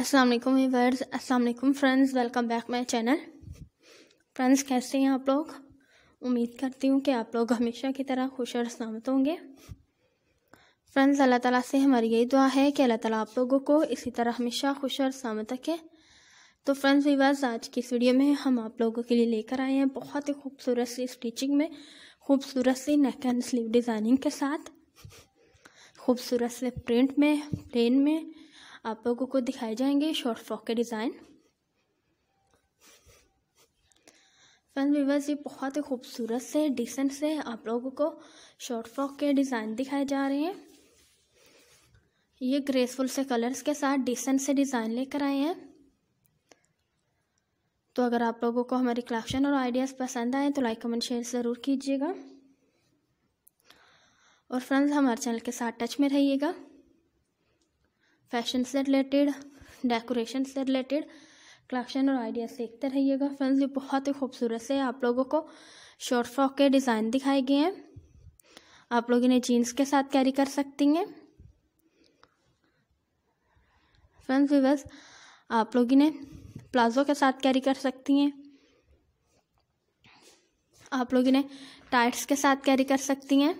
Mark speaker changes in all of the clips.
Speaker 1: अस्सलाम वालेकुम व्यूवर्स अस्सलाम वालेकुम friends welcome back my channel friends कैसे हैं आप लोग उम्मीद करती हूँ कि आप लोग हमेशा की तरह खुश और सलामत होंगे फ्रेंड्स अल्लाह ताला से हमारी यही दुआ है कि अल्लाह ताला आप लोगों को इसी तरह हमेशा खुश और सलामत रखे तो फ्रेंड्स वीवर्स आज की इस वीडियो में हम आप लोगों के लिए लेकर आए हैं बहुत ही खूबसूरत सी स्टिचिंग में खूबसूरत सी नेक एंड स्लीव डिज़ाइनिंग के साथ खूबसूरत से प्रिंट में प्लेन में आप लोगों को दिखाए जाएंगे शॉर्ट फ्रॉक के डिज़ाइन फ्रेंड विवर्स ये बहुत ही खूबसूरत से डिसेंट से आप लोगों को शॉर्ट फ्रॉक के डिज़ाइन दिखाए जा रहे हैं ये ग्रेसफुल से कलर्स के साथ डिसेंट से डिज़ाइन लेकर आए हैं तो अगर आप लोगों को हमारी कलेक्शन और आइडियाज़ पसंद आए तो लाइक कमेंट शेयर ज़रूर कीजिएगा और फ्रेंड्स हमारे चैनल के साथ टच में रहिएगा फैशन से रिलेटेड डेकोरेशन से रिलेटेड कलेक्शन और आइडिया देखते रहिएगा फ्रेंड्स ये बहुत ही खूबसूरत से आप लोगों को शॉर्ट फ्रॉक के डिज़ाइन दिखाए गए हैं आप लोग इन्हें जीन्स के साथ कैरी कर सकती हैं फ्रेंड्स बस आप लोग इन्हें प्लाजो के साथ कैरी कर सकती हैं आप लोग इन्हें टाइट्स के साथ कैरी कर सकती हैं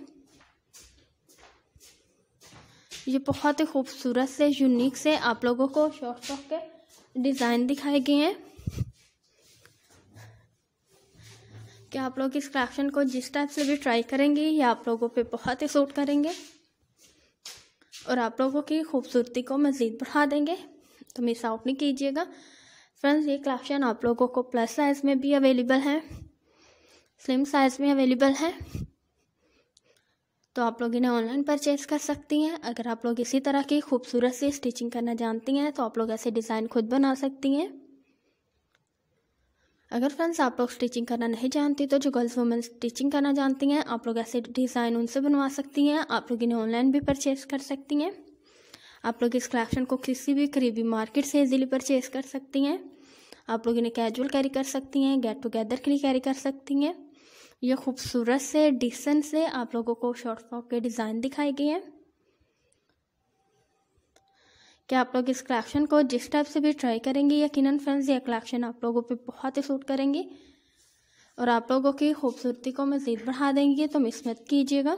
Speaker 1: ये बहुत ही खूबसूरत से यूनिक से आप लोगों को शॉर्ट शॉक के डिज़ाइन दिखाए गए हैं कि आप लोग इस कलेक्शन को जिस टाइप से भी ट्राई करेंगे ये आप लोगों पे बहुत ही सूट करेंगे और आप लोगों की खूबसूरती को मज़ीद बढ़ा देंगे तो मिस आउट नहीं कीजिएगा फ्रेंड्स ये क्रैप्शन आप लोगों को प्लस साइज़ में भी अवेलेबल है स्लिम साइज़ में अवेलेबल है तो आप लोग इन्हें ऑनलाइन परचेज कर सकती हैं अगर आप लोग इसी तरह की खूबसूरत सी स्टिचिंग करना जानती हैं तो आप लोग ऐसे डिज़ाइन खुद बना सकती हैं अगर फ्रेंड्स आप लोग स्टिचिंग करना नहीं जानती तो जो गर्ल्स वुमेन स्टिचिंग करना जानती हैं आप लोग ऐसे डिज़ाइन उनसे बनवा सकती हैं आप लोग इन्हें ऑनलाइन भी परचेज कर सकती हैं आप लोग इस कलेक्शन को किसी भी करीबी मार्केट से इजीली परचेज कर सकती हैं आप लोग इन्हें कैजुअल कैरी कर सकती हैं गेट टुगेदर के लिए कैरी कर सकती हैं ये खूबसूरत से डिसेंट से आप लोगों को शॉर्ट फ्रॉक के डिज़ाइन दिखाई गई है क्या आप लोग इस कलेक्शन को जिस टाइप से भी ट्राई करेंगे यकीन फ्रेंड्स ये कलेक्शन आप लोगों पे बहुत ही सूट करेंगी और आप लोगों की खूबसूरती को मज़ीद बढ़ा देंगी तो मिस मत कीजिएगा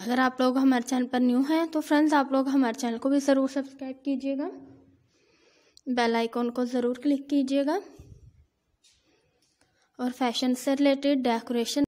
Speaker 1: अगर आप लोग हमारे चैनल पर न्यू हैं तो फ्रेंड्स आप लोग हमारे चैनल को भी ज़रूर सब्सक्राइब कीजिएगा बेल आइकॉन को ज़रूर क्लिक कीजिएगा और फैशन से रिलेटेड डेकोरेशन